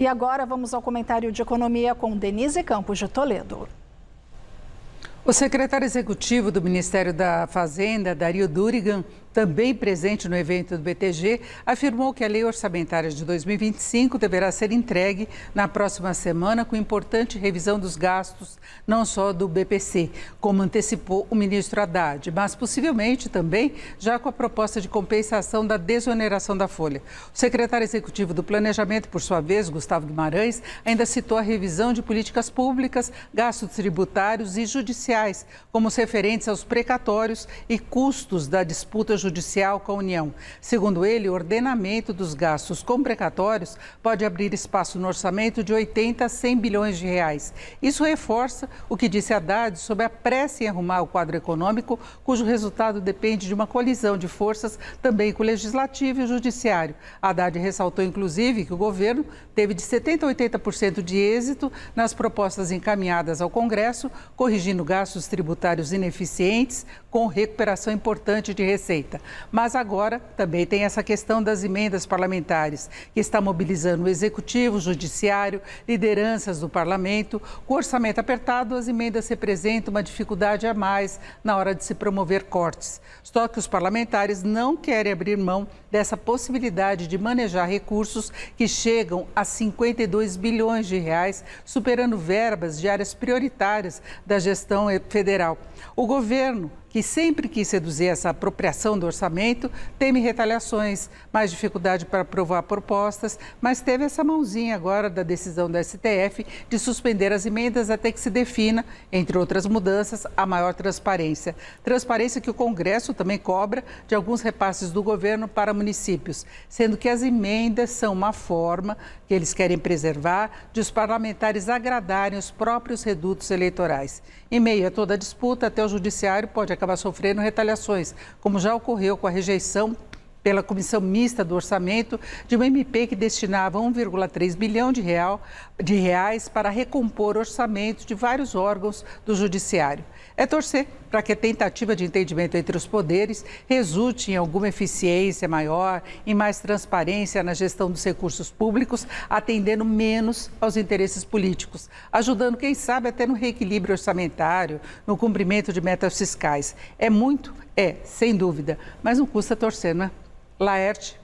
E agora vamos ao comentário de economia com Denise Campos de Toledo. O secretário executivo do Ministério da Fazenda, Dario Durigan, também presente no evento do BTG, afirmou que a lei orçamentária de 2025 deverá ser entregue na próxima semana, com importante revisão dos gastos, não só do BPC, como antecipou o ministro Haddad, mas possivelmente também já com a proposta de compensação da desoneração da folha. O secretário executivo do Planejamento, por sua vez, Gustavo Guimarães, ainda citou a revisão de políticas públicas, gastos tributários e judiciais, como os referentes aos precatórios e custos da disputa judicial com a União. Segundo ele, o ordenamento dos gastos comprecatórios pode abrir espaço no orçamento de 80 a 100 bilhões de reais. Isso reforça o que disse Haddad sobre a pressa em arrumar o quadro econômico, cujo resultado depende de uma colisão de forças também com o legislativo e o judiciário. Haddad ressaltou, inclusive, que o governo teve de 70 a 80% de êxito nas propostas encaminhadas ao Congresso, corrigindo gastos tributários ineficientes com recuperação importante de receita feita. Mas agora também tem essa questão das emendas parlamentares, que está mobilizando o executivo, o judiciário, lideranças do parlamento. Com orçamento apertado, as emendas representam uma dificuldade a mais na hora de se promover cortes. Só que os parlamentares não querem abrir mão dessa possibilidade de manejar recursos que chegam a 52 bilhões de reais, superando verbas de áreas prioritárias da gestão federal. O governo que sempre quis seduzir essa apropriação do orçamento, teme retaliações, mais dificuldade para aprovar propostas, mas teve essa mãozinha agora da decisão do STF de suspender as emendas até que se defina, entre outras mudanças, a maior transparência. Transparência que o Congresso também cobra de alguns repasses do governo para municípios, sendo que as emendas são uma forma que eles querem preservar de os parlamentares agradarem os próprios redutos eleitorais. Em meio a toda a disputa, até o judiciário pode acabar sofrendo retaliações, como já ocorreu com a rejeição pela Comissão Mista do Orçamento de uma MP que destinava 1,3 bilhão de, real, de reais para recompor orçamentos de vários órgãos do Judiciário. É torcer para que a tentativa de entendimento entre os poderes resulte em alguma eficiência maior, em mais transparência na gestão dos recursos públicos, atendendo menos aos interesses políticos, ajudando, quem sabe, até no reequilíbrio orçamentário, no cumprimento de metas fiscais. É muito, é, sem dúvida. Mas não custa torcer, né? Laerte,